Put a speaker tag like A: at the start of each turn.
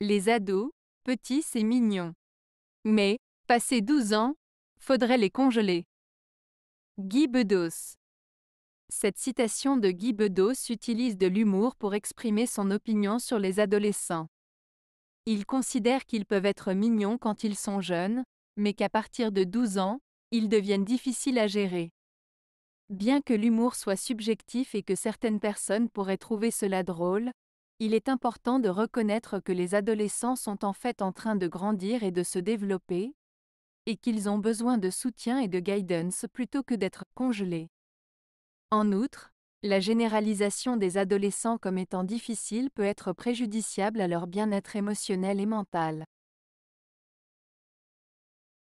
A: les ados, petits c'est mignon. Mais, passé 12 ans,
B: faudrait les congeler. Guy Bedos Cette citation de Guy Bedos utilise de l'humour pour exprimer son opinion sur les adolescents. Il considère qu'ils peuvent être mignons quand ils sont jeunes, mais qu'à partir de 12 ans, ils deviennent difficiles à gérer. Bien que l'humour soit subjectif et que certaines personnes pourraient trouver cela drôle, il est important de reconnaître que les adolescents sont en fait en train de grandir et de se développer, et qu'ils ont besoin de soutien et de guidance plutôt que d'être congelés. En outre, la généralisation des adolescents comme étant difficile peut être préjudiciable à leur bien-être émotionnel et mental.